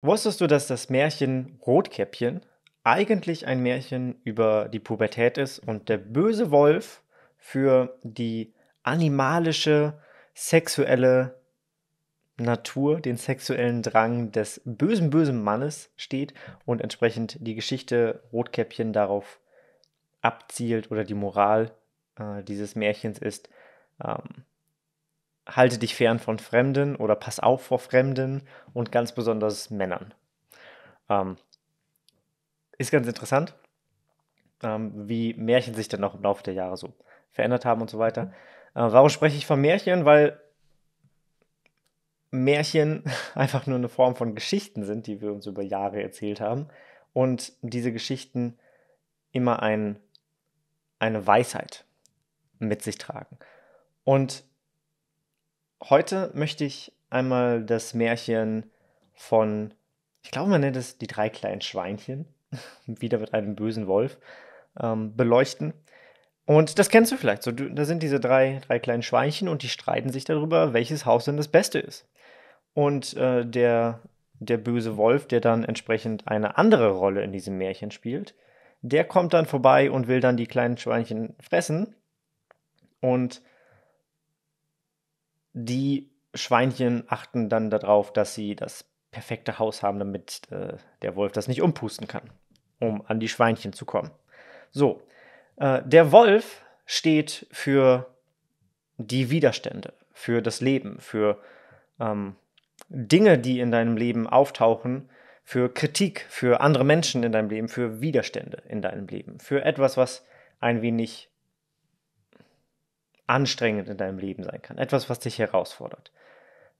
Wusstest du, dass das Märchen Rotkäppchen eigentlich ein Märchen über die Pubertät ist und der böse Wolf für die animalische sexuelle Natur, den sexuellen Drang des bösen, bösen Mannes steht und entsprechend die Geschichte Rotkäppchen darauf abzielt oder die Moral äh, dieses Märchens ist, ähm, halte dich fern von Fremden oder pass auf vor Fremden und ganz besonders Männern. Ähm, ist ganz interessant, ähm, wie Märchen sich dann auch im Laufe der Jahre so verändert haben und so weiter. Äh, warum spreche ich von Märchen? Weil Märchen einfach nur eine Form von Geschichten sind, die wir uns über Jahre erzählt haben. Und diese Geschichten immer ein, eine Weisheit mit sich tragen. Und Heute möchte ich einmal das Märchen von, ich glaube, man nennt es die drei kleinen Schweinchen, wieder mit einem bösen Wolf, ähm, beleuchten. Und das kennst du vielleicht. So, da sind diese drei, drei kleinen Schweinchen und die streiten sich darüber, welches Haus denn das Beste ist. Und äh, der, der böse Wolf, der dann entsprechend eine andere Rolle in diesem Märchen spielt, der kommt dann vorbei und will dann die kleinen Schweinchen fressen. Und die Schweinchen achten dann darauf, dass sie das perfekte Haus haben, damit äh, der Wolf das nicht umpusten kann, um an die Schweinchen zu kommen. So, äh, der Wolf steht für die Widerstände, für das Leben, für ähm, Dinge, die in deinem Leben auftauchen, für Kritik, für andere Menschen in deinem Leben, für Widerstände in deinem Leben, für etwas, was ein wenig anstrengend in deinem Leben sein kann, etwas, was dich herausfordert.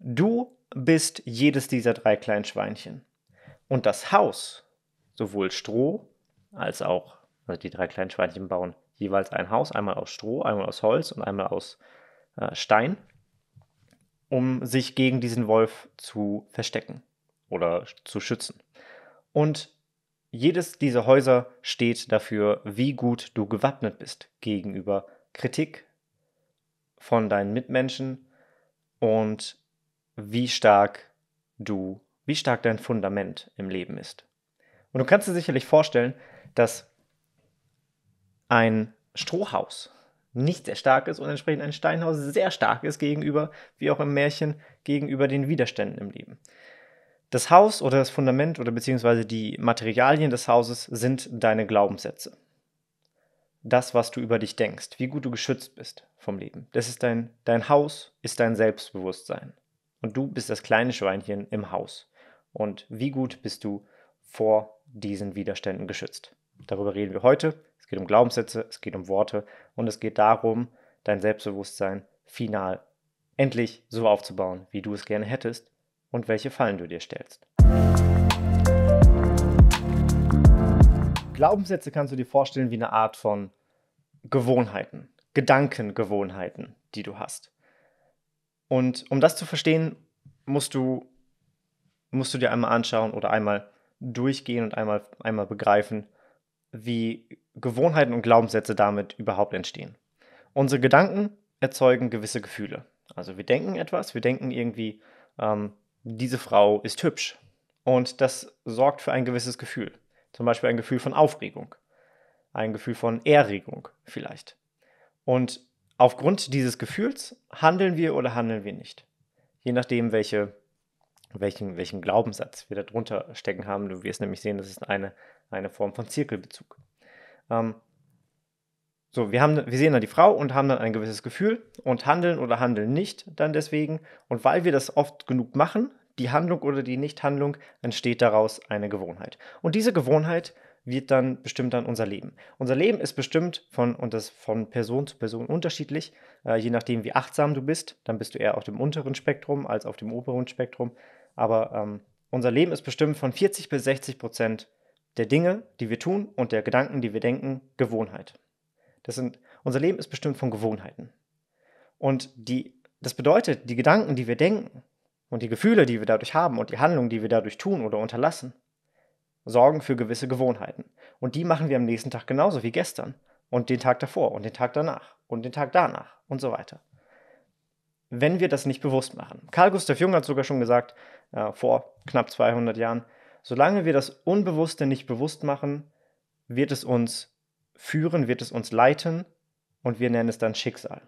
Du bist jedes dieser drei kleinen Schweinchen. Und das Haus, sowohl Stroh als auch, also die drei kleinen Schweinchen bauen jeweils ein Haus, einmal aus Stroh, einmal aus Holz und einmal aus äh, Stein, um sich gegen diesen Wolf zu verstecken oder zu schützen. Und jedes dieser Häuser steht dafür, wie gut du gewappnet bist gegenüber Kritik, von deinen Mitmenschen und wie stark du, wie stark dein Fundament im Leben ist. Und du kannst dir sicherlich vorstellen, dass ein Strohhaus nicht sehr stark ist und entsprechend ein Steinhaus sehr stark ist gegenüber, wie auch im Märchen, gegenüber den Widerständen im Leben. Das Haus oder das Fundament oder beziehungsweise die Materialien des Hauses sind deine Glaubenssätze das, was du über dich denkst, wie gut du geschützt bist vom Leben. Das ist dein, dein Haus, ist dein Selbstbewusstsein. Und du bist das kleine Schweinchen im Haus. Und wie gut bist du vor diesen Widerständen geschützt? Darüber reden wir heute. Es geht um Glaubenssätze, es geht um Worte und es geht darum, dein Selbstbewusstsein final endlich so aufzubauen, wie du es gerne hättest und welche Fallen du dir stellst. Glaubenssätze kannst du dir vorstellen wie eine Art von Gewohnheiten, Gedankengewohnheiten, die du hast. Und um das zu verstehen, musst du, musst du dir einmal anschauen oder einmal durchgehen und einmal, einmal begreifen, wie Gewohnheiten und Glaubenssätze damit überhaupt entstehen. Unsere Gedanken erzeugen gewisse Gefühle. Also wir denken etwas, wir denken irgendwie, ähm, diese Frau ist hübsch. Und das sorgt für ein gewisses Gefühl. Zum Beispiel ein Gefühl von Aufregung, ein Gefühl von Erregung vielleicht. Und aufgrund dieses Gefühls handeln wir oder handeln wir nicht. Je nachdem, welche, welchen, welchen Glaubenssatz wir darunter stecken haben. Du wirst nämlich sehen, das ist eine, eine Form von Zirkelbezug. Ähm, so, wir, haben, wir sehen dann die Frau und haben dann ein gewisses Gefühl und handeln oder handeln nicht dann deswegen. Und weil wir das oft genug machen, die Handlung oder die Nichthandlung entsteht daraus eine Gewohnheit. Und diese Gewohnheit wird dann bestimmt dann unser Leben. Unser Leben ist bestimmt von und das von Person zu Person unterschiedlich. Äh, je nachdem, wie achtsam du bist, dann bist du eher auf dem unteren Spektrum als auf dem oberen Spektrum. Aber ähm, unser Leben ist bestimmt von 40 bis 60 Prozent der Dinge, die wir tun und der Gedanken, die wir denken, Gewohnheit. Das sind, unser Leben ist bestimmt von Gewohnheiten. Und die, das bedeutet, die Gedanken, die wir denken, und die Gefühle, die wir dadurch haben und die Handlungen, die wir dadurch tun oder unterlassen, sorgen für gewisse Gewohnheiten. Und die machen wir am nächsten Tag genauso wie gestern und den Tag davor und den Tag danach und den Tag danach und so weiter. Wenn wir das nicht bewusst machen. Karl Gustav Jung hat sogar schon gesagt, äh, vor knapp 200 Jahren, solange wir das Unbewusste nicht bewusst machen, wird es uns führen, wird es uns leiten und wir nennen es dann Schicksal.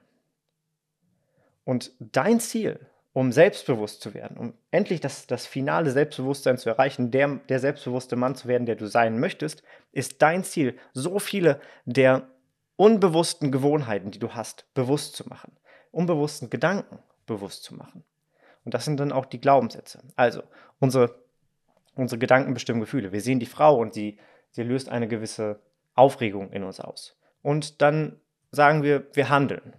Und dein Ziel um selbstbewusst zu werden, um endlich das, das finale Selbstbewusstsein zu erreichen, der, der selbstbewusste Mann zu werden, der du sein möchtest, ist dein Ziel, so viele der unbewussten Gewohnheiten, die du hast, bewusst zu machen, unbewussten Gedanken bewusst zu machen. Und das sind dann auch die Glaubenssätze. Also, unsere, unsere Gedanken bestimmen Gefühle. Wir sehen die Frau und sie, sie löst eine gewisse Aufregung in uns aus. Und dann sagen wir, wir handeln.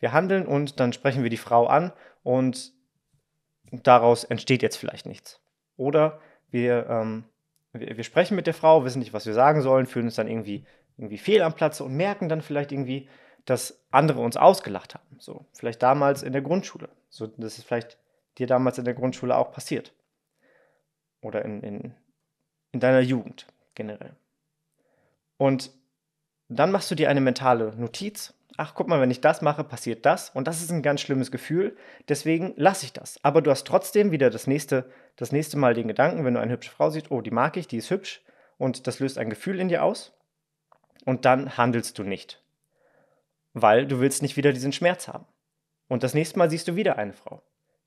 Wir handeln und dann sprechen wir die Frau an und daraus entsteht jetzt vielleicht nichts. Oder wir, ähm, wir, wir, sprechen mit der Frau, wissen nicht, was wir sagen sollen, fühlen uns dann irgendwie, irgendwie fehl am Platze und merken dann vielleicht irgendwie, dass andere uns ausgelacht haben. So, vielleicht damals in der Grundschule. So, das ist vielleicht dir damals in der Grundschule auch passiert. Oder in, in, in deiner Jugend generell. Und dann machst du dir eine mentale Notiz ach guck mal, wenn ich das mache, passiert das und das ist ein ganz schlimmes Gefühl, deswegen lasse ich das. Aber du hast trotzdem wieder das nächste, das nächste Mal den Gedanken, wenn du eine hübsche Frau siehst, oh, die mag ich, die ist hübsch und das löst ein Gefühl in dir aus und dann handelst du nicht, weil du willst nicht wieder diesen Schmerz haben. Und das nächste Mal siehst du wieder eine Frau,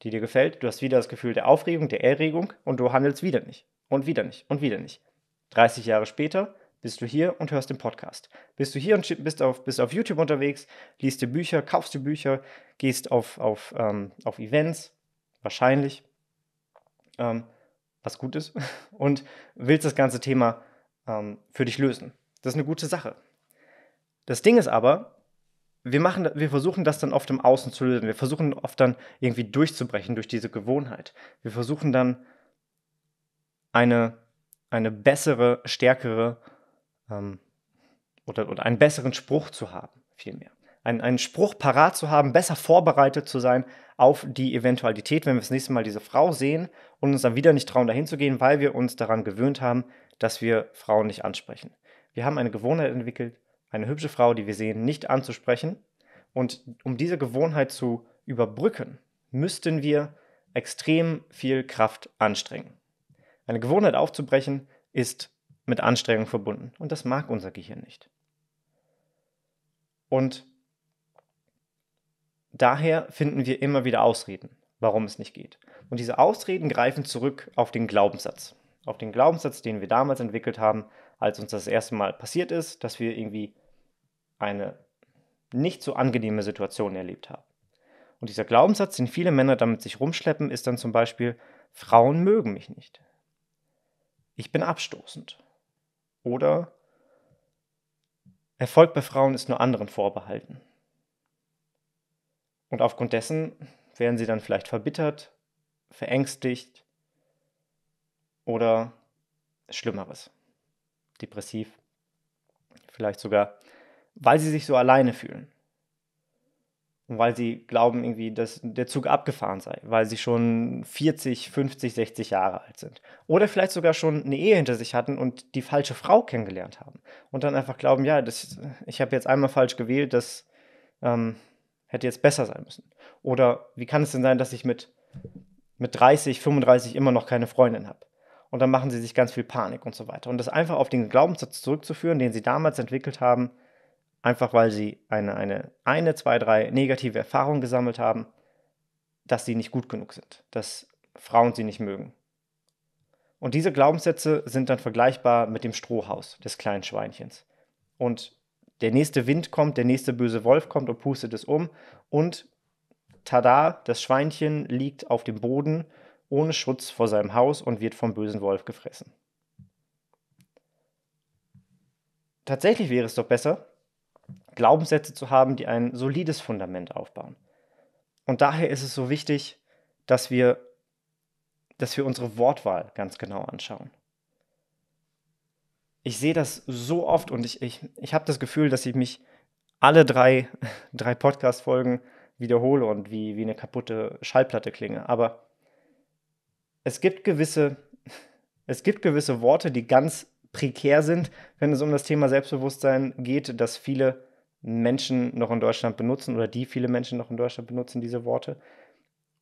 die dir gefällt, du hast wieder das Gefühl der Aufregung, der Erregung und du handelst wieder nicht und wieder nicht und wieder nicht. 30 Jahre später bist du hier und hörst den Podcast. Bist du hier und bist auf, bist auf YouTube unterwegs, liest dir Bücher, kaufst dir Bücher, gehst auf, auf, ähm, auf Events, wahrscheinlich, ähm, was gut ist, und willst das ganze Thema ähm, für dich lösen. Das ist eine gute Sache. Das Ding ist aber, wir, machen, wir versuchen das dann oft im Außen zu lösen. Wir versuchen oft dann irgendwie durchzubrechen durch diese Gewohnheit. Wir versuchen dann eine, eine bessere, stärkere ähm, oder, oder einen besseren Spruch zu haben, vielmehr. Einen, einen Spruch parat zu haben, besser vorbereitet zu sein auf die Eventualität, wenn wir das nächste Mal diese Frau sehen und uns dann wieder nicht trauen, dahin zu gehen, weil wir uns daran gewöhnt haben, dass wir Frauen nicht ansprechen. Wir haben eine Gewohnheit entwickelt, eine hübsche Frau, die wir sehen, nicht anzusprechen. Und um diese Gewohnheit zu überbrücken, müssten wir extrem viel Kraft anstrengen. Eine Gewohnheit aufzubrechen ist mit Anstrengung verbunden. Und das mag unser Gehirn nicht. Und daher finden wir immer wieder Ausreden, warum es nicht geht. Und diese Ausreden greifen zurück auf den Glaubenssatz. Auf den Glaubenssatz, den wir damals entwickelt haben, als uns das erste Mal passiert ist, dass wir irgendwie eine nicht so angenehme Situation erlebt haben. Und dieser Glaubenssatz, den viele Männer damit sich rumschleppen, ist dann zum Beispiel, Frauen mögen mich nicht. Ich bin abstoßend. Oder Erfolg bei Frauen ist nur anderen vorbehalten. Und aufgrund dessen werden sie dann vielleicht verbittert, verängstigt oder Schlimmeres, depressiv, vielleicht sogar, weil sie sich so alleine fühlen weil sie glauben irgendwie, dass der Zug abgefahren sei, weil sie schon 40, 50, 60 Jahre alt sind. Oder vielleicht sogar schon eine Ehe hinter sich hatten und die falsche Frau kennengelernt haben. Und dann einfach glauben, ja, das, ich habe jetzt einmal falsch gewählt, das ähm, hätte jetzt besser sein müssen. Oder wie kann es denn sein, dass ich mit, mit 30, 35 immer noch keine Freundin habe? Und dann machen sie sich ganz viel Panik und so weiter. Und das einfach auf den Glaubenssatz zurückzuführen, den sie damals entwickelt haben, einfach weil sie eine, eine, eine, zwei, drei negative Erfahrungen gesammelt haben, dass sie nicht gut genug sind, dass Frauen sie nicht mögen. Und diese Glaubenssätze sind dann vergleichbar mit dem Strohhaus des kleinen Schweinchens. Und der nächste Wind kommt, der nächste böse Wolf kommt und pustet es um. Und tada, das Schweinchen liegt auf dem Boden ohne Schutz vor seinem Haus und wird vom bösen Wolf gefressen. Tatsächlich wäre es doch besser, Glaubenssätze zu haben, die ein solides Fundament aufbauen. Und daher ist es so wichtig, dass wir, dass wir unsere Wortwahl ganz genau anschauen. Ich sehe das so oft und ich, ich, ich habe das Gefühl, dass ich mich alle drei, drei Podcast-Folgen wiederhole und wie, wie eine kaputte Schallplatte klinge. Aber es gibt gewisse, es gibt gewisse Worte, die ganz prekär sind, wenn es um das Thema Selbstbewusstsein geht, dass viele Menschen noch in Deutschland benutzen oder die viele Menschen noch in Deutschland benutzen, diese Worte.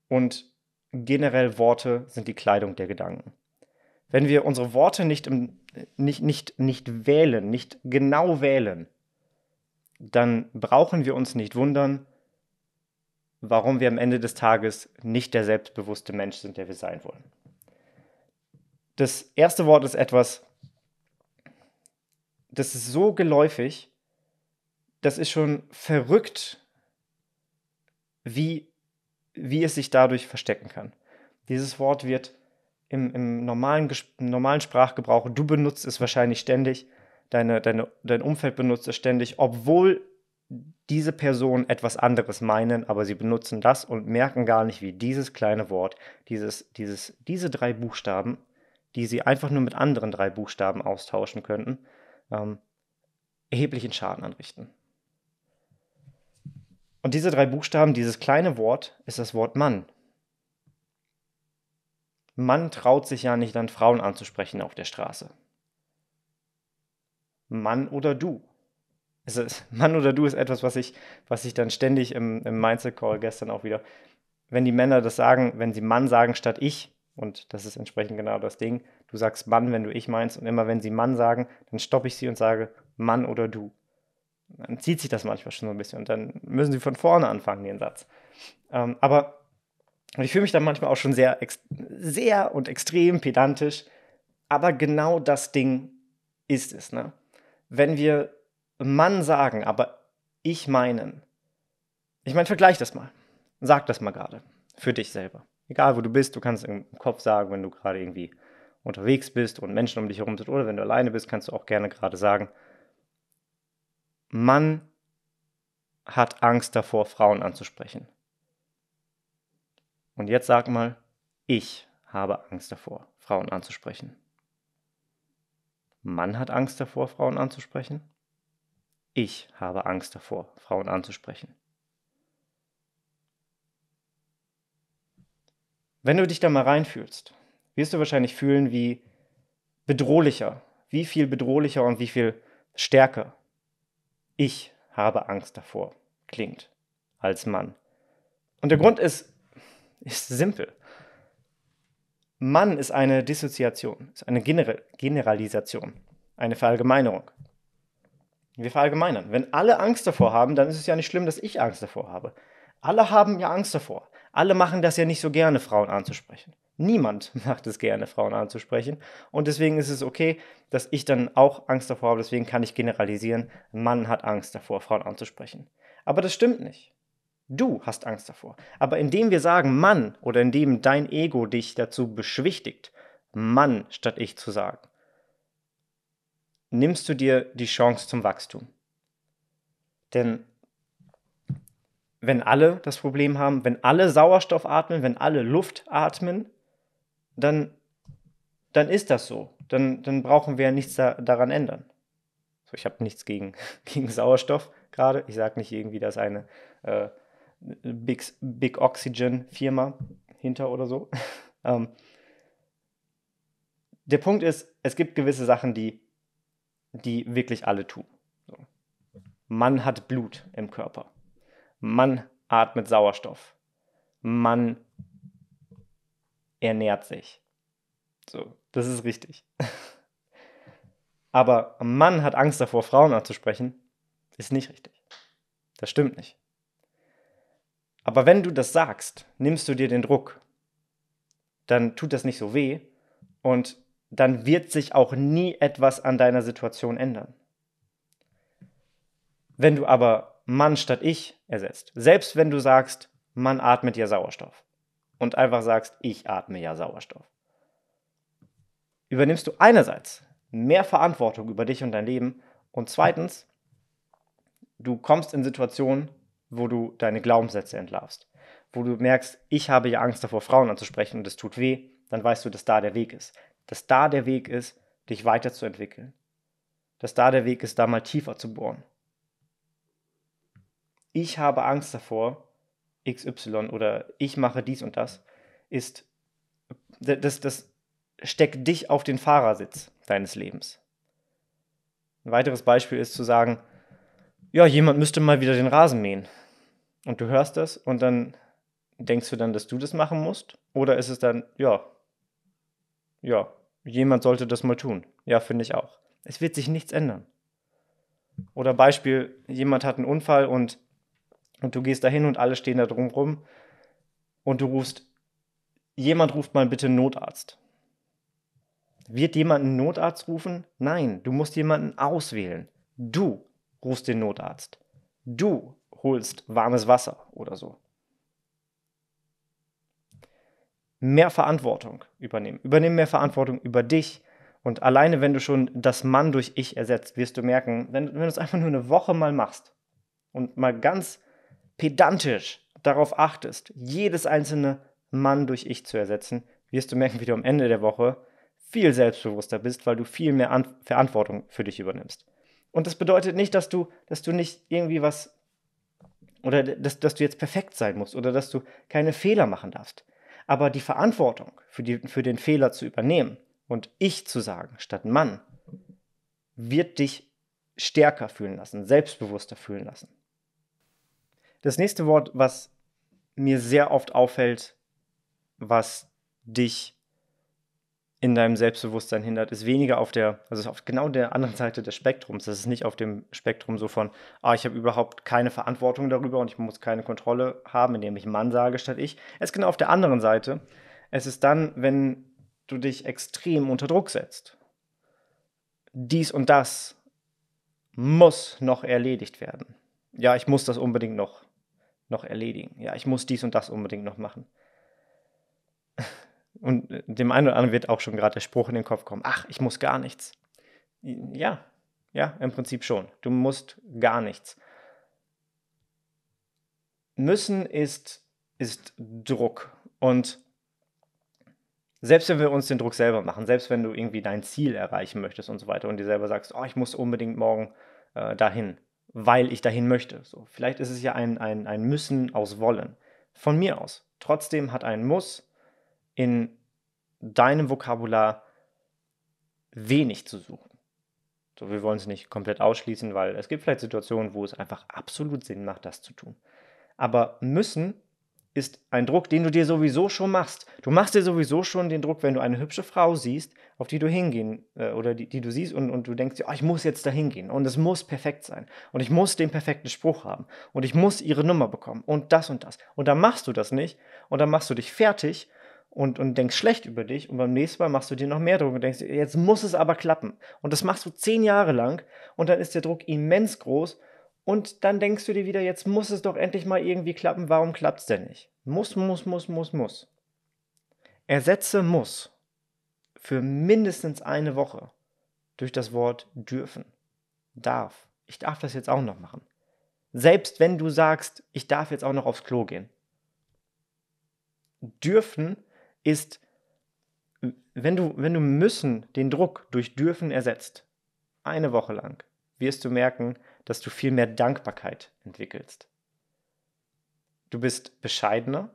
Und generell Worte sind die Kleidung der Gedanken. Wenn wir unsere Worte nicht, im, nicht, nicht, nicht wählen, nicht genau wählen, dann brauchen wir uns nicht wundern, warum wir am Ende des Tages nicht der selbstbewusste Mensch sind, der wir sein wollen. Das erste Wort ist etwas, das ist so geläufig, das ist schon verrückt, wie, wie es sich dadurch verstecken kann. Dieses Wort wird im, im normalen, normalen Sprachgebrauch, du benutzt es wahrscheinlich ständig, deine, deine, dein Umfeld benutzt es ständig, obwohl diese Personen etwas anderes meinen, aber sie benutzen das und merken gar nicht, wie dieses kleine Wort, dieses, dieses, diese drei Buchstaben, die sie einfach nur mit anderen drei Buchstaben austauschen könnten, ähm, erheblichen Schaden anrichten. Und diese drei Buchstaben, dieses kleine Wort, ist das Wort Mann. Mann traut sich ja nicht an Frauen anzusprechen auf der Straße. Mann oder du. Also Mann oder du ist etwas, was ich, was ich dann ständig im, im Mindset-Call gestern auch wieder, wenn die Männer das sagen, wenn sie Mann sagen statt ich, und das ist entsprechend genau das Ding, du sagst Mann, wenn du ich meinst, und immer wenn sie Mann sagen, dann stoppe ich sie und sage Mann oder du dann zieht sich das manchmal schon so ein bisschen und dann müssen sie von vorne anfangen, den Satz. Ähm, aber ich fühle mich dann manchmal auch schon sehr, sehr und extrem pedantisch, aber genau das Ding ist es. Ne? Wenn wir Mann sagen, aber ich meinen, ich meine, vergleich das mal. Sag das mal gerade für dich selber. Egal, wo du bist, du kannst im Kopf sagen, wenn du gerade irgendwie unterwegs bist und Menschen um dich herum sind oder wenn du alleine bist, kannst du auch gerne gerade sagen, Mann hat Angst davor, Frauen anzusprechen. Und jetzt sag mal, ich habe Angst davor, Frauen anzusprechen. Mann hat Angst davor, Frauen anzusprechen. Ich habe Angst davor, Frauen anzusprechen. Wenn du dich da mal reinfühlst, wirst du wahrscheinlich fühlen, wie bedrohlicher, wie viel bedrohlicher und wie viel stärker ich habe Angst davor, klingt als Mann. Und der Grund ist, ist simpel. Mann ist eine Dissoziation, ist eine Gener Generalisation, eine Verallgemeinerung. Wir verallgemeinern. Wenn alle Angst davor haben, dann ist es ja nicht schlimm, dass ich Angst davor habe. Alle haben ja Angst davor. Alle machen das ja nicht so gerne, Frauen anzusprechen. Niemand macht es gerne, Frauen anzusprechen. Und deswegen ist es okay, dass ich dann auch Angst davor habe. Deswegen kann ich generalisieren, Mann hat Angst davor, Frauen anzusprechen. Aber das stimmt nicht. Du hast Angst davor. Aber indem wir sagen Mann oder indem dein Ego dich dazu beschwichtigt, Mann statt ich zu sagen, nimmst du dir die Chance zum Wachstum. Denn wenn alle das Problem haben, wenn alle Sauerstoff atmen, wenn alle Luft atmen, dann, dann ist das so. Dann, dann brauchen wir ja nichts da, daran ändern. So, ich habe nichts gegen, gegen Sauerstoff gerade. Ich sage nicht irgendwie, dass eine äh, Big, Big Oxygen Firma hinter oder so. ähm, der Punkt ist, es gibt gewisse Sachen, die, die wirklich alle tun. So. Man hat Blut im Körper. Man atmet Sauerstoff. Man ernährt sich. So, das ist richtig. Aber ein Mann hat Angst davor, Frauen anzusprechen, ist nicht richtig. Das stimmt nicht. Aber wenn du das sagst, nimmst du dir den Druck, dann tut das nicht so weh und dann wird sich auch nie etwas an deiner Situation ändern. Wenn du aber Mann statt ich ersetzt, selbst wenn du sagst, Mann atmet dir Sauerstoff, und einfach sagst, ich atme ja Sauerstoff, übernimmst du einerseits mehr Verantwortung über dich und dein Leben und zweitens, du kommst in Situationen, wo du deine Glaubenssätze entlarvst, wo du merkst, ich habe ja Angst davor, Frauen anzusprechen und es tut weh, dann weißt du, dass da der Weg ist. Dass da der Weg ist, dich weiterzuentwickeln. Dass da der Weg ist, da mal tiefer zu bohren. Ich habe Angst davor, XY oder ich mache dies und das, ist, das, das steckt dich auf den Fahrersitz deines Lebens. Ein weiteres Beispiel ist zu sagen, ja, jemand müsste mal wieder den Rasen mähen. Und du hörst das und dann denkst du dann, dass du das machen musst? Oder ist es dann, ja, ja, jemand sollte das mal tun? Ja, finde ich auch. Es wird sich nichts ändern. Oder Beispiel, jemand hat einen Unfall und und du gehst dahin und alle stehen da drumrum und du rufst, jemand ruft mal bitte Notarzt. Wird jemand einen Notarzt rufen? Nein, du musst jemanden auswählen. Du rufst den Notarzt. Du holst warmes Wasser oder so. Mehr Verantwortung übernehmen. Übernehmen mehr Verantwortung über dich. Und alleine, wenn du schon das Mann durch Ich ersetzt, wirst du merken, wenn, wenn du es einfach nur eine Woche mal machst und mal ganz pedantisch darauf achtest, jedes einzelne Mann durch Ich zu ersetzen, wirst du merken, wie du am Ende der Woche viel selbstbewusster bist, weil du viel mehr An Verantwortung für dich übernimmst. Und das bedeutet nicht, dass du, dass du nicht irgendwie was oder dass, dass du jetzt perfekt sein musst oder dass du keine Fehler machen darfst. Aber die Verantwortung für, die, für den Fehler zu übernehmen und ich zu sagen statt Mann, wird dich stärker fühlen lassen, selbstbewusster fühlen lassen. Das nächste Wort, was mir sehr oft auffällt, was dich in deinem Selbstbewusstsein hindert, ist weniger auf der, also ist auf genau der anderen Seite des Spektrums. Das ist nicht auf dem Spektrum so von, ah, ich habe überhaupt keine Verantwortung darüber und ich muss keine Kontrolle haben, indem ich Mann sage statt ich. Es ist genau auf der anderen Seite. Es ist dann, wenn du dich extrem unter Druck setzt. Dies und das muss noch erledigt werden. Ja, ich muss das unbedingt noch noch erledigen. Ja, ich muss dies und das unbedingt noch machen. Und äh, dem einen oder anderen wird auch schon gerade der Spruch in den Kopf kommen, ach, ich muss gar nichts. Ja, ja, im Prinzip schon. Du musst gar nichts. Müssen ist, ist Druck. Und selbst wenn wir uns den Druck selber machen, selbst wenn du irgendwie dein Ziel erreichen möchtest und so weiter und dir selber sagst, oh, ich muss unbedingt morgen äh, dahin, weil ich dahin möchte. So, vielleicht ist es ja ein, ein, ein Müssen aus Wollen. Von mir aus. Trotzdem hat ein Muss in deinem Vokabular wenig zu suchen. So, wir wollen es nicht komplett ausschließen, weil es gibt vielleicht Situationen, wo es einfach absolut Sinn macht, das zu tun. Aber müssen ist ein Druck, den du dir sowieso schon machst. Du machst dir sowieso schon den Druck, wenn du eine hübsche Frau siehst, auf die du hingehen äh, oder die, die, du siehst und, und du denkst, oh, ich muss jetzt da hingehen und es muss perfekt sein und ich muss den perfekten Spruch haben und ich muss ihre Nummer bekommen und das und das. Und dann machst du das nicht und dann machst du dich fertig und, und denkst schlecht über dich und beim nächsten Mal machst du dir noch mehr Druck und denkst, jetzt muss es aber klappen. Und das machst du zehn Jahre lang und dann ist der Druck immens groß und dann denkst du dir wieder, jetzt muss es doch endlich mal irgendwie klappen, warum klappt es denn nicht? Muss, muss, muss, muss, muss. Ersetze muss für mindestens eine Woche durch das Wort dürfen. Darf. Ich darf das jetzt auch noch machen. Selbst wenn du sagst, ich darf jetzt auch noch aufs Klo gehen. Dürfen ist, wenn du, wenn du müssen, den Druck durch dürfen ersetzt, eine Woche lang, wirst du merken, dass du viel mehr Dankbarkeit entwickelst. Du bist bescheidener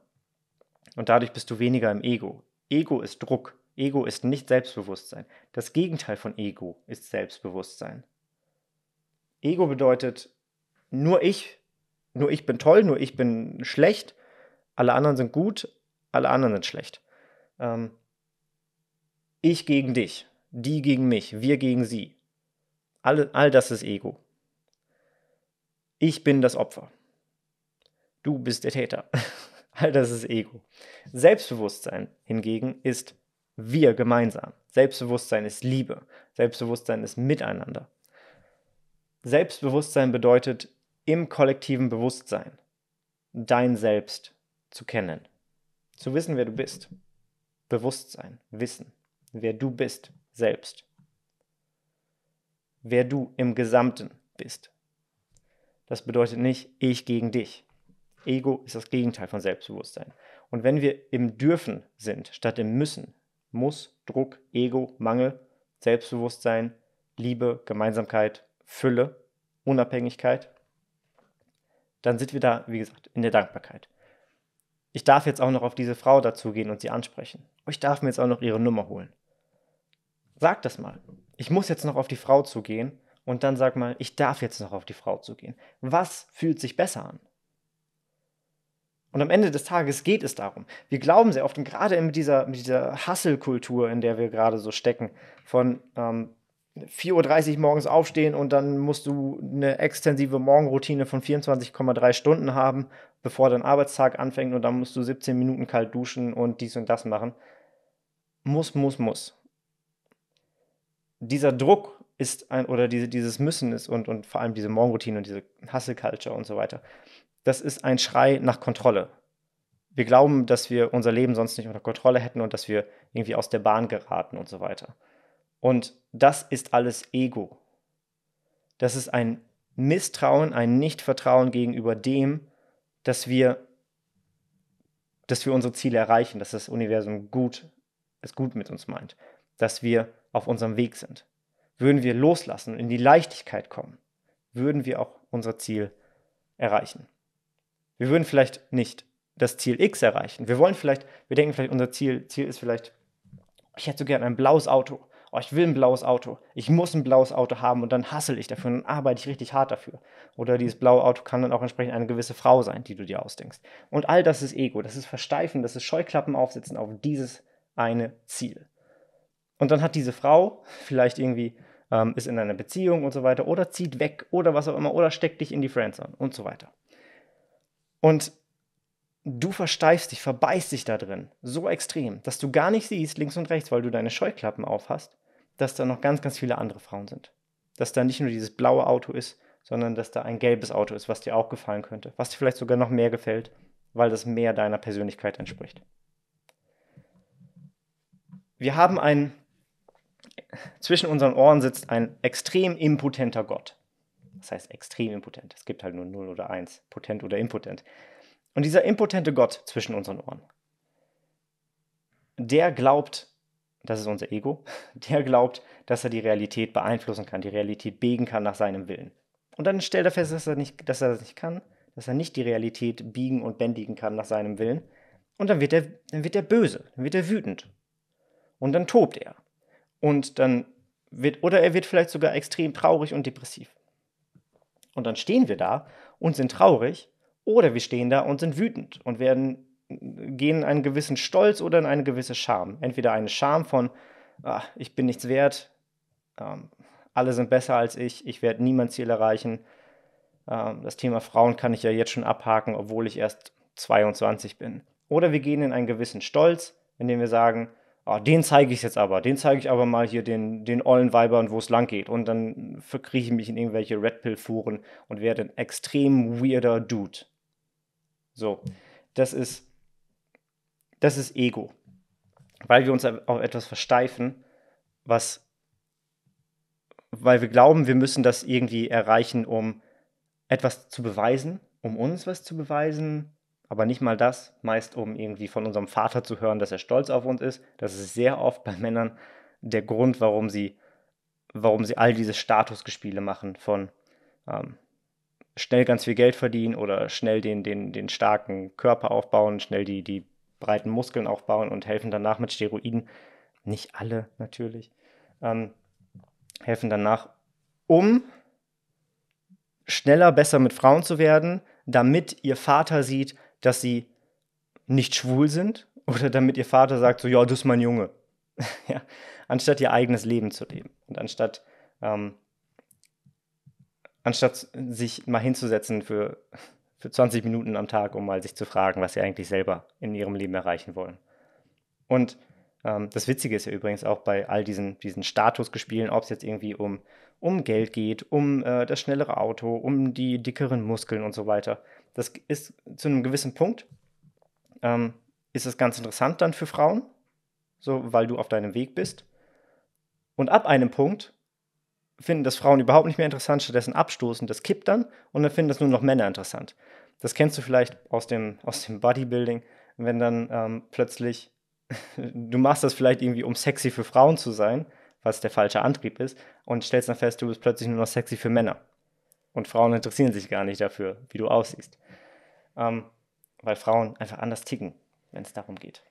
und dadurch bist du weniger im Ego. Ego ist Druck. Ego ist nicht Selbstbewusstsein. Das Gegenteil von Ego ist Selbstbewusstsein. Ego bedeutet nur ich, nur ich bin toll, nur ich bin schlecht, alle anderen sind gut, alle anderen sind schlecht. Ähm, ich gegen dich, die gegen mich, wir gegen sie. All, all das ist Ego ich bin das Opfer. Du bist der Täter. All das ist Ego. Selbstbewusstsein hingegen ist wir gemeinsam. Selbstbewusstsein ist Liebe. Selbstbewusstsein ist Miteinander. Selbstbewusstsein bedeutet im kollektiven Bewusstsein dein Selbst zu kennen. Zu wissen, wer du bist. Bewusstsein, Wissen, wer du bist selbst. Wer du im Gesamten bist. Das bedeutet nicht ich gegen dich. Ego ist das Gegenteil von Selbstbewusstsein. Und wenn wir im Dürfen sind, statt im Müssen, muss, Druck, Ego, Mangel, Selbstbewusstsein, Liebe, Gemeinsamkeit, Fülle, Unabhängigkeit, dann sind wir da, wie gesagt, in der Dankbarkeit. Ich darf jetzt auch noch auf diese Frau dazugehen und sie ansprechen. Oh, ich darf mir jetzt auch noch ihre Nummer holen. Sag das mal. Ich muss jetzt noch auf die Frau zugehen und dann sag mal, ich darf jetzt noch auf die Frau zugehen. Was fühlt sich besser an? Und am Ende des Tages geht es darum. Wir glauben sehr oft, und gerade mit dieser, mit dieser Hasselkultur, in der wir gerade so stecken, von ähm, 4.30 Uhr morgens aufstehen und dann musst du eine extensive Morgenroutine von 24,3 Stunden haben, bevor dein Arbeitstag anfängt und dann musst du 17 Minuten kalt duschen und dies und das machen. Muss, muss, muss. Dieser Druck ist ein, oder diese, dieses Müssen ist und, und vor allem diese Morgenroutine und diese Hustle-Culture und so weiter, das ist ein Schrei nach Kontrolle. Wir glauben, dass wir unser Leben sonst nicht unter Kontrolle hätten und dass wir irgendwie aus der Bahn geraten und so weiter. Und das ist alles Ego. Das ist ein Misstrauen, ein Nichtvertrauen gegenüber dem, dass wir, dass wir unsere Ziele erreichen, dass das Universum gut, es gut mit uns meint, dass wir auf unserem Weg sind. Würden wir loslassen, in die Leichtigkeit kommen, würden wir auch unser Ziel erreichen. Wir würden vielleicht nicht das Ziel X erreichen. Wir wollen vielleicht, wir denken vielleicht, unser Ziel, Ziel ist vielleicht, ich hätte so gerne ein blaues Auto. Oh, ich will ein blaues Auto. Ich muss ein blaues Auto haben und dann hassel ich dafür und dann arbeite ich richtig hart dafür. Oder dieses blaue Auto kann dann auch entsprechend eine gewisse Frau sein, die du dir ausdenkst. Und all das ist Ego, das ist Versteifen, das ist Scheuklappen aufsetzen auf dieses eine Ziel. Und dann hat diese Frau vielleicht irgendwie, ähm, ist in einer Beziehung und so weiter oder zieht weg oder was auch immer oder steckt dich in die Friendzone und so weiter. Und du versteifst dich, verbeißt dich da drin, so extrem, dass du gar nicht siehst, links und rechts, weil du deine Scheuklappen aufhast, dass da noch ganz, ganz viele andere Frauen sind. Dass da nicht nur dieses blaue Auto ist, sondern dass da ein gelbes Auto ist, was dir auch gefallen könnte, was dir vielleicht sogar noch mehr gefällt, weil das mehr deiner Persönlichkeit entspricht. Wir haben einen zwischen unseren Ohren sitzt ein extrem impotenter Gott. Das heißt extrem impotent. Es gibt halt nur 0 oder 1, potent oder impotent. Und dieser impotente Gott zwischen unseren Ohren, der glaubt, das ist unser Ego, der glaubt, dass er die Realität beeinflussen kann, die Realität biegen kann nach seinem Willen. Und dann stellt er fest, dass er, nicht, dass er das nicht kann, dass er nicht die Realität biegen und bändigen kann nach seinem Willen. Und dann wird er, dann wird er böse, dann wird er wütend. Und dann tobt er und dann wird, oder er wird vielleicht sogar extrem traurig und depressiv. Und dann stehen wir da und sind traurig oder wir stehen da und sind wütend und werden, gehen in einen gewissen Stolz oder in eine gewisse Scham. Entweder eine Scham von, ach, ich bin nichts wert, ähm, alle sind besser als ich, ich werde niemand Ziel erreichen. Ähm, das Thema Frauen kann ich ja jetzt schon abhaken, obwohl ich erst 22 bin. Oder wir gehen in einen gewissen Stolz, indem wir sagen, ah, den zeige ich jetzt aber, den zeige ich aber mal hier den, den ollen Weibern, wo es lang geht. Und dann verkrieche ich mich in irgendwelche Red Pill-Foren und werde ein extrem weirder Dude. So, das ist, das ist Ego. Weil wir uns auf etwas versteifen, was, weil wir glauben, wir müssen das irgendwie erreichen, um etwas zu beweisen, um uns was zu beweisen, aber nicht mal das, meist um irgendwie von unserem Vater zu hören, dass er stolz auf uns ist. Das ist sehr oft bei Männern der Grund, warum sie, warum sie all diese Statusgespiele machen von ähm, schnell ganz viel Geld verdienen oder schnell den, den, den starken Körper aufbauen, schnell die, die breiten Muskeln aufbauen und helfen danach mit Steroiden. Nicht alle natürlich. Ähm, helfen danach, um schneller, besser mit Frauen zu werden, damit ihr Vater sieht, dass sie nicht schwul sind oder damit ihr Vater sagt, so, ja, das ist mein Junge. ja? Anstatt ihr eigenes Leben zu leben und anstatt, ähm, anstatt sich mal hinzusetzen für, für 20 Minuten am Tag, um mal sich zu fragen, was sie eigentlich selber in ihrem Leben erreichen wollen. Und ähm, das Witzige ist ja übrigens auch bei all diesen, diesen Statusgespielen, ob es jetzt irgendwie um, um Geld geht, um äh, das schnellere Auto, um die dickeren Muskeln und so weiter. Das ist zu einem gewissen Punkt, ähm, ist das ganz interessant dann für Frauen, so weil du auf deinem Weg bist. Und ab einem Punkt finden das Frauen überhaupt nicht mehr interessant, stattdessen abstoßen, das kippt dann und dann finden das nur noch Männer interessant. Das kennst du vielleicht aus dem, aus dem Bodybuilding, wenn dann ähm, plötzlich, du machst das vielleicht irgendwie, um sexy für Frauen zu sein, was der falsche Antrieb ist, und stellst dann fest, du bist plötzlich nur noch sexy für Männer. Und Frauen interessieren sich gar nicht dafür, wie du aussiehst. Ähm, weil Frauen einfach anders ticken, wenn es darum geht.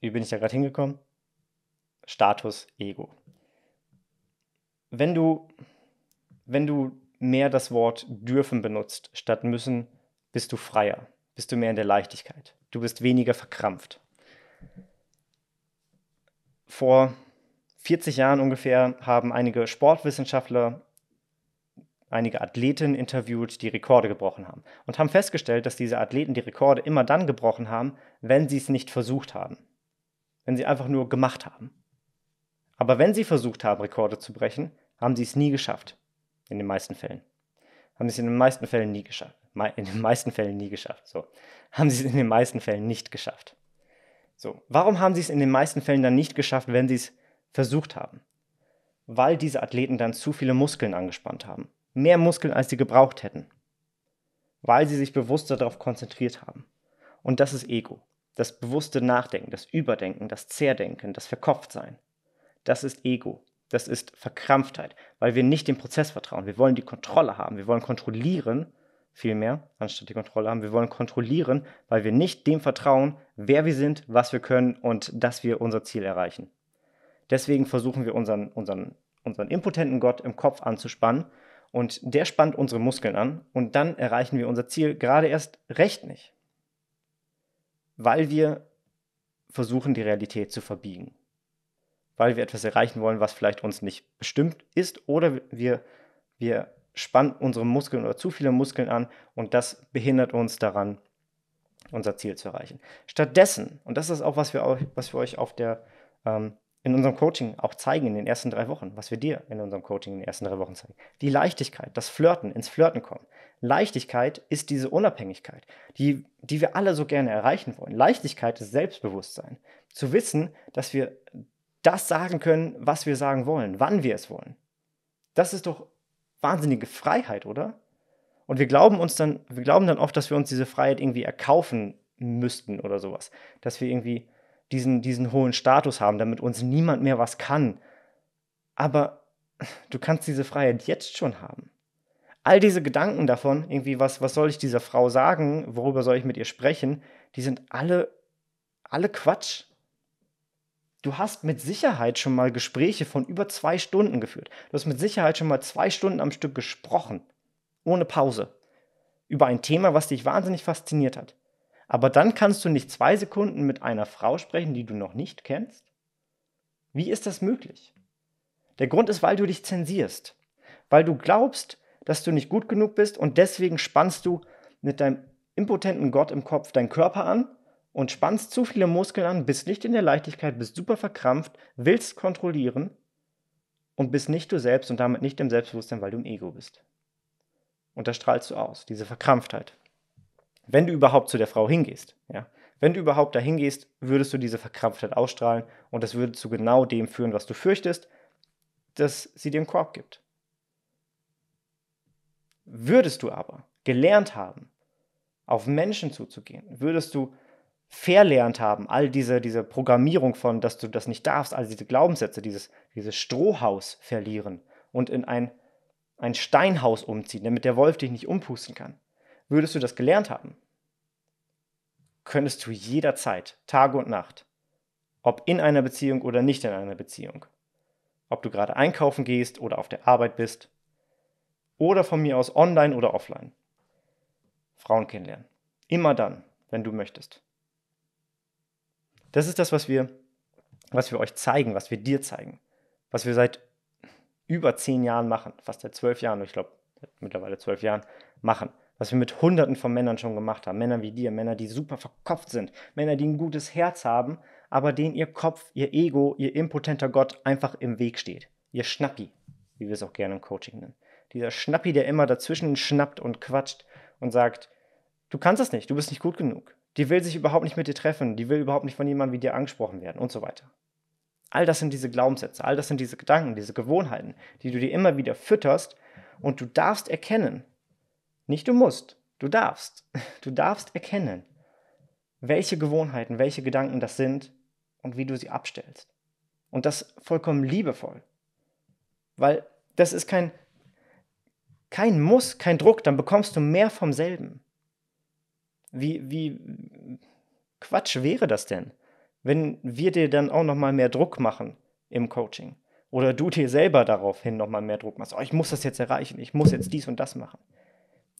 Wie bin ich da gerade hingekommen? Status, Ego. Wenn du, wenn du mehr das Wort dürfen benutzt statt müssen, bist du freier, bist du mehr in der Leichtigkeit, du bist weniger verkrampft. Vor 40 Jahren ungefähr haben einige Sportwissenschaftler einige Athleten interviewt, die Rekorde gebrochen haben und haben festgestellt, dass diese Athleten die Rekorde immer dann gebrochen haben, wenn sie es nicht versucht haben, wenn sie einfach nur gemacht haben. Aber wenn sie versucht haben, Rekorde zu brechen, haben sie es nie geschafft. In den meisten Fällen. Haben sie es in den meisten Fällen nie geschafft. In den meisten Fällen nie geschafft. So. Haben sie es in den meisten Fällen nicht geschafft. So. Warum haben sie es in den meisten Fällen dann nicht geschafft, wenn sie es versucht haben, weil diese Athleten dann zu viele Muskeln angespannt haben. Mehr Muskeln, als sie gebraucht hätten, weil sie sich bewusster darauf konzentriert haben. Und das ist Ego. Das bewusste Nachdenken, das Überdenken, das Zerdenken, das Verkopftsein. Das ist Ego. Das ist Verkrampftheit, weil wir nicht dem Prozess vertrauen. Wir wollen die Kontrolle haben. Wir wollen kontrollieren, vielmehr, anstatt die Kontrolle haben. Wir wollen kontrollieren, weil wir nicht dem vertrauen, wer wir sind, was wir können und dass wir unser Ziel erreichen. Deswegen versuchen wir unseren, unseren, unseren impotenten Gott im Kopf anzuspannen und der spannt unsere Muskeln an und dann erreichen wir unser Ziel gerade erst recht nicht, weil wir versuchen, die Realität zu verbiegen, weil wir etwas erreichen wollen, was vielleicht uns nicht bestimmt ist oder wir, wir spannen unsere Muskeln oder zu viele Muskeln an und das behindert uns daran, unser Ziel zu erreichen. Stattdessen, und das ist auch, was wir, was wir euch auf der ähm, in unserem Coaching auch zeigen in den ersten drei Wochen, was wir dir in unserem Coaching in den ersten drei Wochen zeigen. Die Leichtigkeit, das Flirten, ins Flirten kommen. Leichtigkeit ist diese Unabhängigkeit, die, die wir alle so gerne erreichen wollen. Leichtigkeit ist Selbstbewusstsein. Zu wissen, dass wir das sagen können, was wir sagen wollen, wann wir es wollen. Das ist doch wahnsinnige Freiheit, oder? Und wir glauben uns dann, wir glauben dann oft, dass wir uns diese Freiheit irgendwie erkaufen müssten oder sowas. Dass wir irgendwie diesen, diesen hohen Status haben, damit uns niemand mehr was kann. Aber du kannst diese Freiheit jetzt schon haben. All diese Gedanken davon, irgendwie, was, was soll ich dieser Frau sagen, worüber soll ich mit ihr sprechen, die sind alle, alle Quatsch. Du hast mit Sicherheit schon mal Gespräche von über zwei Stunden geführt. Du hast mit Sicherheit schon mal zwei Stunden am Stück gesprochen, ohne Pause, über ein Thema, was dich wahnsinnig fasziniert hat. Aber dann kannst du nicht zwei Sekunden mit einer Frau sprechen, die du noch nicht kennst? Wie ist das möglich? Der Grund ist, weil du dich zensierst, weil du glaubst, dass du nicht gut genug bist und deswegen spannst du mit deinem impotenten Gott im Kopf deinen Körper an und spannst zu viele Muskeln an, bist nicht in der Leichtigkeit, bist super verkrampft, willst kontrollieren und bist nicht du selbst und damit nicht im Selbstbewusstsein, weil du im Ego bist. Und das strahlst du aus, diese Verkrampftheit wenn du überhaupt zu der Frau hingehst, ja, wenn du überhaupt da hingehst, würdest du diese Verkrampftheit ausstrahlen und das würde zu genau dem führen, was du fürchtest, dass sie dir einen Korb gibt. Würdest du aber gelernt haben, auf Menschen zuzugehen, würdest du verlernt haben, all diese, diese Programmierung von, dass du das nicht darfst, all diese Glaubenssätze, dieses, dieses Strohhaus verlieren und in ein, ein Steinhaus umziehen, damit der Wolf dich nicht umpusten kann, würdest du das gelernt haben? Könntest du jederzeit, Tag und Nacht, ob in einer Beziehung oder nicht in einer Beziehung, ob du gerade einkaufen gehst oder auf der Arbeit bist oder von mir aus online oder offline, Frauen kennenlernen. Immer dann, wenn du möchtest. Das ist das, was wir, was wir euch zeigen, was wir dir zeigen, was wir seit über zehn Jahren machen, fast seit zwölf Jahren, ich glaube mittlerweile zwölf Jahren machen was wir mit Hunderten von Männern schon gemacht haben. Männer wie dir, Männer, die super verkopft sind, Männer, die ein gutes Herz haben, aber denen ihr Kopf, ihr Ego, ihr impotenter Gott einfach im Weg steht. Ihr Schnappi, wie wir es auch gerne im Coaching nennen. Dieser Schnappi, der immer dazwischen schnappt und quatscht und sagt, du kannst es nicht, du bist nicht gut genug. Die will sich überhaupt nicht mit dir treffen, die will überhaupt nicht von jemandem wie dir angesprochen werden und so weiter. All das sind diese Glaubenssätze, all das sind diese Gedanken, diese Gewohnheiten, die du dir immer wieder fütterst und du darfst erkennen, nicht du musst, du darfst. Du darfst erkennen, welche Gewohnheiten, welche Gedanken das sind und wie du sie abstellst. Und das vollkommen liebevoll. Weil das ist kein, kein Muss, kein Druck, dann bekommst du mehr vom selben. Wie, wie Quatsch wäre das denn, wenn wir dir dann auch nochmal mehr Druck machen im Coaching? Oder du dir selber daraufhin nochmal mehr Druck machst. Oh, ich muss das jetzt erreichen, ich muss jetzt dies und das machen.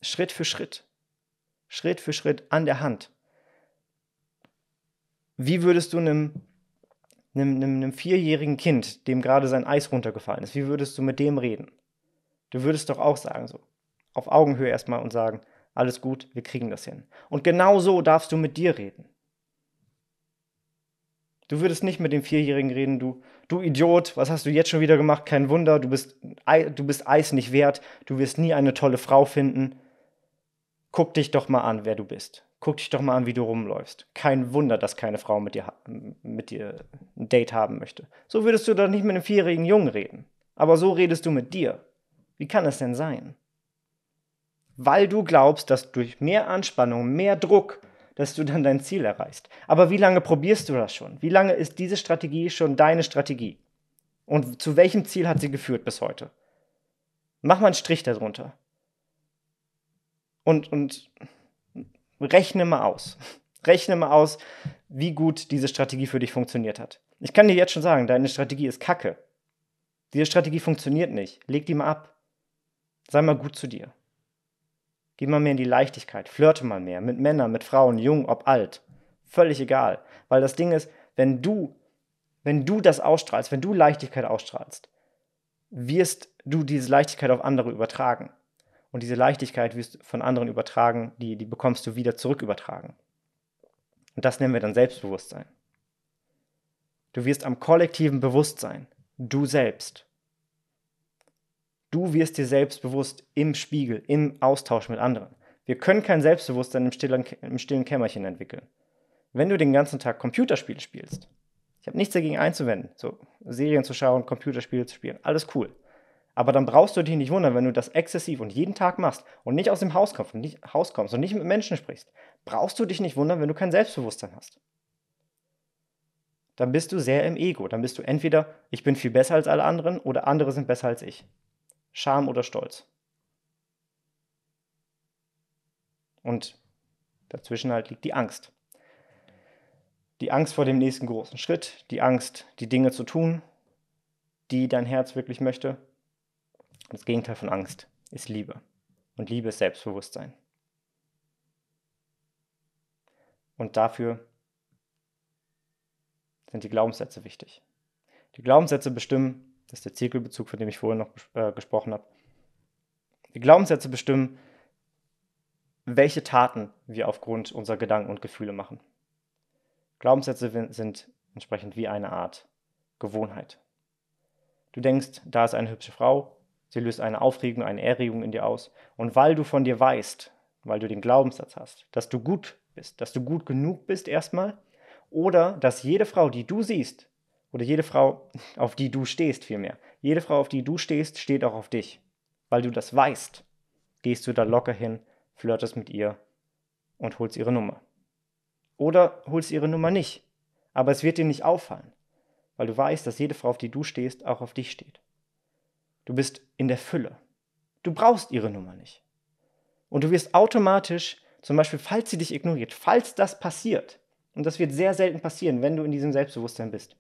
Schritt für Schritt, Schritt für Schritt an der Hand. Wie würdest du einem, einem, einem, einem vierjährigen Kind, dem gerade sein Eis runtergefallen ist, wie würdest du mit dem reden? Du würdest doch auch sagen, so auf Augenhöhe erstmal und sagen, alles gut, wir kriegen das hin. Und genau so darfst du mit dir reden. Du würdest nicht mit dem Vierjährigen reden, du, du Idiot, was hast du jetzt schon wieder gemacht? Kein Wunder, du bist, du bist Eis nicht wert, du wirst nie eine tolle Frau finden guck dich doch mal an, wer du bist. Guck dich doch mal an, wie du rumläufst. Kein Wunder, dass keine Frau mit dir, mit dir ein Date haben möchte. So würdest du doch nicht mit einem vierjährigen Jungen reden. Aber so redest du mit dir. Wie kann das denn sein? Weil du glaubst, dass durch mehr Anspannung, mehr Druck, dass du dann dein Ziel erreichst. Aber wie lange probierst du das schon? Wie lange ist diese Strategie schon deine Strategie? Und zu welchem Ziel hat sie geführt bis heute? Mach mal einen Strich darunter und, und rechne mal aus. Rechne mal aus, wie gut diese Strategie für dich funktioniert hat. Ich kann dir jetzt schon sagen, deine Strategie ist Kacke. Diese Strategie funktioniert nicht. Leg die mal ab. Sei mal gut zu dir. Geh mal mehr in die Leichtigkeit. Flirte mal mehr. Mit Männern, mit Frauen, jung, ob alt. Völlig egal. Weil das Ding ist, wenn du, wenn du das ausstrahlst, wenn du Leichtigkeit ausstrahlst, wirst du diese Leichtigkeit auf andere übertragen. Und diese Leichtigkeit wirst du von anderen übertragen, die, die bekommst du wieder zurück übertragen. Und das nennen wir dann Selbstbewusstsein. Du wirst am kollektiven Bewusstsein, du selbst. Du wirst dir selbstbewusst im Spiegel, im Austausch mit anderen. Wir können kein Selbstbewusstsein im stillen, im stillen Kämmerchen entwickeln. Wenn du den ganzen Tag Computerspiele spielst, ich habe nichts dagegen einzuwenden, so Serien zu schauen, Computerspiele zu spielen, alles cool. Aber dann brauchst du dich nicht wundern, wenn du das exzessiv und jeden Tag machst und nicht aus dem Haus kommst und nicht, Haus kommst und nicht mit Menschen sprichst, brauchst du dich nicht wundern, wenn du kein Selbstbewusstsein hast. Dann bist du sehr im Ego. Dann bist du entweder, ich bin viel besser als alle anderen oder andere sind besser als ich. Scham oder Stolz. Und dazwischen halt liegt die Angst. Die Angst vor dem nächsten großen Schritt, die Angst, die Dinge zu tun, die dein Herz wirklich möchte und das Gegenteil von Angst ist Liebe. Und Liebe ist Selbstbewusstsein. Und dafür sind die Glaubenssätze wichtig. Die Glaubenssätze bestimmen, das ist der Zirkelbezug, von dem ich vorhin noch äh, gesprochen habe. Die Glaubenssätze bestimmen, welche Taten wir aufgrund unserer Gedanken und Gefühle machen. Glaubenssätze sind entsprechend wie eine Art Gewohnheit. Du denkst, da ist eine hübsche Frau, Sie löst eine Aufregung, eine Erregung in dir aus. Und weil du von dir weißt, weil du den Glaubenssatz hast, dass du gut bist, dass du gut genug bist erstmal, oder dass jede Frau, die du siehst, oder jede Frau, auf die du stehst vielmehr, jede Frau, auf die du stehst, steht auch auf dich. Weil du das weißt, gehst du da locker hin, flirtest mit ihr und holst ihre Nummer. Oder holst ihre Nummer nicht, aber es wird dir nicht auffallen, weil du weißt, dass jede Frau, auf die du stehst, auch auf dich steht. Du bist in der Fülle. Du brauchst ihre Nummer nicht. Und du wirst automatisch, zum Beispiel, falls sie dich ignoriert, falls das passiert, und das wird sehr selten passieren, wenn du in diesem Selbstbewusstsein bist,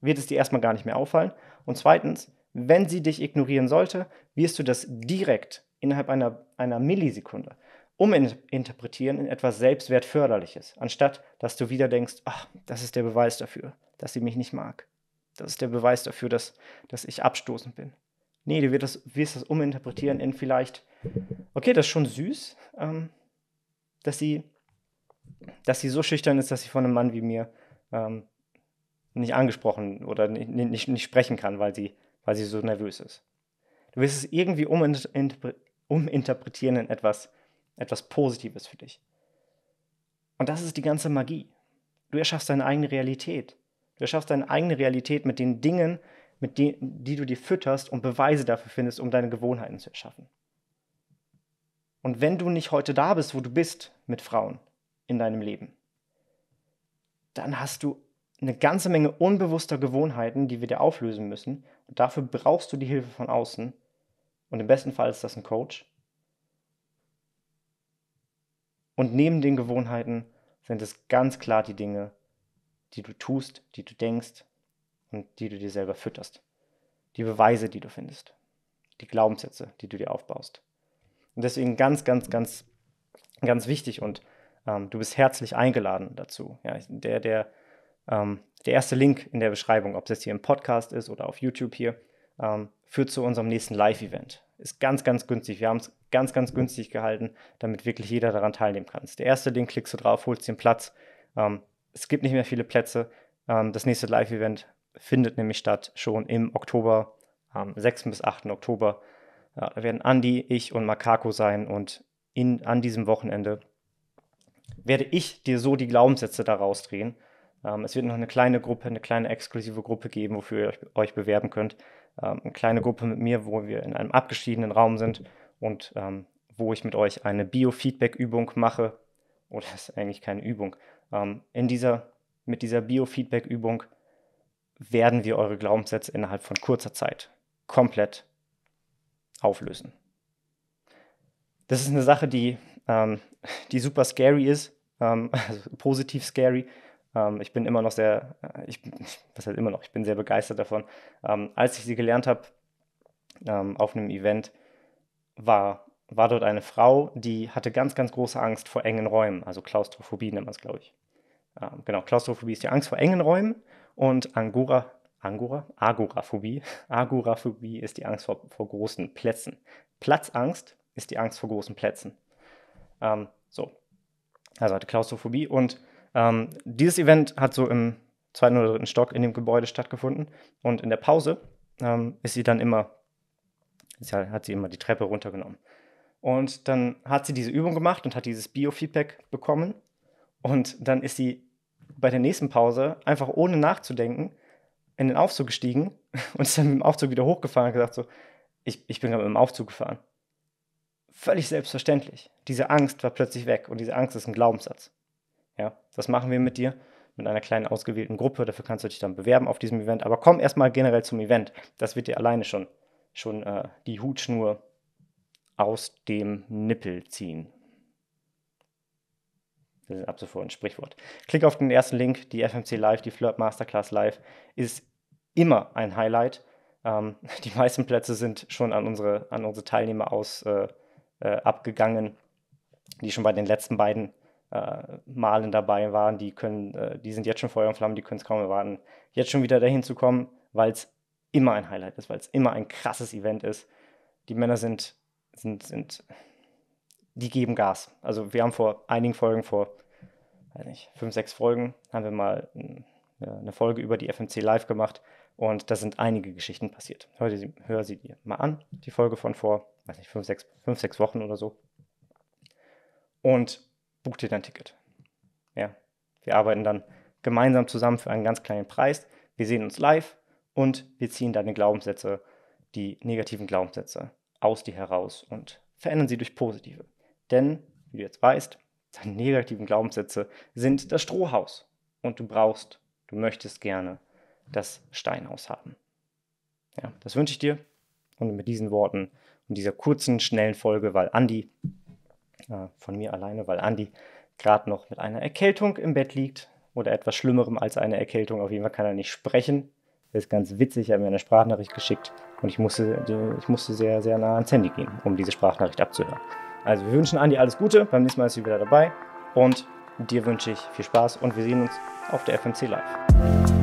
wird es dir erstmal gar nicht mehr auffallen. Und zweitens, wenn sie dich ignorieren sollte, wirst du das direkt innerhalb einer, einer Millisekunde uminterpretieren in etwas Selbstwertförderliches, anstatt dass du wieder denkst, ach, das ist der Beweis dafür, dass sie mich nicht mag. Das ist der Beweis dafür, dass, dass ich abstoßend bin. Nee, du wirst das, wirst das uminterpretieren in vielleicht, okay, das ist schon süß, ähm, dass sie dass sie so schüchtern ist, dass sie von einem Mann wie mir ähm, nicht angesprochen oder nicht, nicht, nicht, sprechen kann, weil sie, weil sie so nervös ist. Du wirst es irgendwie uminterpretieren in etwas, etwas Positives für dich. Und das ist die ganze Magie. Du erschaffst deine eigene Realität. Du erschaffst deine eigene Realität mit den Dingen mit die, die du dir fütterst und Beweise dafür findest, um deine Gewohnheiten zu erschaffen. Und wenn du nicht heute da bist, wo du bist mit Frauen in deinem Leben, dann hast du eine ganze Menge unbewusster Gewohnheiten, die wir dir auflösen müssen. Und dafür brauchst du die Hilfe von außen. Und im besten Fall ist das ein Coach. Und neben den Gewohnheiten sind es ganz klar die Dinge, die du tust, die du denkst, und die du dir selber fütterst. Die Beweise, die du findest. Die Glaubenssätze, die du dir aufbaust. Und deswegen ganz, ganz, ganz, ganz wichtig und ähm, du bist herzlich eingeladen dazu. Ja, der, der, ähm, der erste Link in der Beschreibung, ob es jetzt hier im Podcast ist oder auf YouTube hier, ähm, führt zu unserem nächsten Live-Event. Ist ganz, ganz günstig. Wir haben es ganz, ganz günstig gehalten, damit wirklich jeder daran teilnehmen kann. Der erste Link klickst du drauf, holst den Platz. Ähm, es gibt nicht mehr viele Plätze. Ähm, das nächste Live-Event findet nämlich statt schon im Oktober, am 6. bis 8. Oktober. Ja, da werden Andi, ich und Makako sein und in, an diesem Wochenende werde ich dir so die Glaubenssätze daraus drehen. Ähm, es wird noch eine kleine Gruppe, eine kleine exklusive Gruppe geben, wofür ihr euch, euch bewerben könnt. Ähm, eine kleine Gruppe mit mir, wo wir in einem abgeschiedenen Raum sind und ähm, wo ich mit euch eine Biofeedback-Übung mache. Oder oh, ist eigentlich keine Übung. Ähm, in dieser, mit dieser Biofeedback-Übung werden wir eure Glaubenssätze innerhalb von kurzer Zeit komplett auflösen. Das ist eine Sache, die, ähm, die super scary ist, ähm, also positiv scary. Ähm, ich bin immer noch sehr, äh, ich, was heißt immer noch, ich bin sehr begeistert davon. Ähm, als ich sie gelernt habe ähm, auf einem Event, war, war dort eine Frau, die hatte ganz, ganz große Angst vor engen Räumen, also Klaustrophobie nennt man es, glaube ich. Ähm, genau, Klaustrophobie ist die Angst vor engen Räumen und Angora, Angora? Agoraphobie. Agoraphobie ist die Angst vor, vor großen Plätzen. Platzangst ist die Angst vor großen Plätzen. Ähm, so. Also hatte Klaustrophobie. Und ähm, dieses Event hat so im zweiten oder dritten Stock in dem Gebäude stattgefunden. Und in der Pause ähm, ist sie dann immer, hat sie immer die Treppe runtergenommen. Und dann hat sie diese Übung gemacht und hat dieses Biofeedback bekommen. Und dann ist sie bei der nächsten Pause einfach ohne nachzudenken in den Aufzug gestiegen und ist dann mit dem Aufzug wieder hochgefahren und gesagt so, ich, ich bin gerade mit dem Aufzug gefahren. Völlig selbstverständlich. Diese Angst war plötzlich weg und diese Angst ist ein Glaubenssatz. Ja, das machen wir mit dir, mit einer kleinen ausgewählten Gruppe. Dafür kannst du dich dann bewerben auf diesem Event. Aber komm erstmal generell zum Event. Das wird dir alleine schon, schon äh, die Hutschnur aus dem Nippel ziehen. Das äh, ist ab sofort ein Sprichwort. Klick auf den ersten Link, die FMC Live, die Flirt Masterclass Live ist immer ein Highlight. Ähm, die meisten Plätze sind schon an unsere, an unsere Teilnehmer aus äh, äh, abgegangen, die schon bei den letzten beiden äh, Malen dabei waren. Die, können, äh, die sind jetzt schon Feuer und Flammen, die können es kaum erwarten, jetzt schon wieder dahin zu kommen, weil es immer ein Highlight ist, weil es immer ein krasses Event ist. Die Männer sind, sind, sind die geben Gas. Also wir haben vor einigen Folgen, vor weiß nicht, fünf, sechs Folgen, haben wir mal äh, eine Folge über die FMC live gemacht und da sind einige Geschichten passiert. Hör, sie, hör sie dir mal an, die Folge von vor, weiß nicht, fünf, sechs, fünf, sechs Wochen oder so. Und buch dir dein Ticket. Ja, wir arbeiten dann gemeinsam zusammen für einen ganz kleinen Preis. Wir sehen uns live und wir ziehen deine Glaubenssätze, die negativen Glaubenssätze aus dir heraus und verändern sie durch positive. Denn, wie du jetzt weißt, deine negativen Glaubenssätze sind das Strohhaus. Und du brauchst, du möchtest gerne das Steinhaus haben. Ja, das wünsche ich dir. Und mit diesen Worten und dieser kurzen, schnellen Folge, weil Andi, äh, von mir alleine, weil Andi gerade noch mit einer Erkältung im Bett liegt oder etwas Schlimmerem als eine Erkältung. Auf jeden Fall kann er nicht sprechen. Das ist ganz witzig, er hat mir eine Sprachnachricht geschickt und ich musste, äh, ich musste sehr, sehr nah ans Handy gehen, um diese Sprachnachricht abzuhören. Also wir wünschen Andi alles Gute, beim nächsten Mal ist sie wieder dabei und dir wünsche ich viel Spaß und wir sehen uns auf der FMC Live.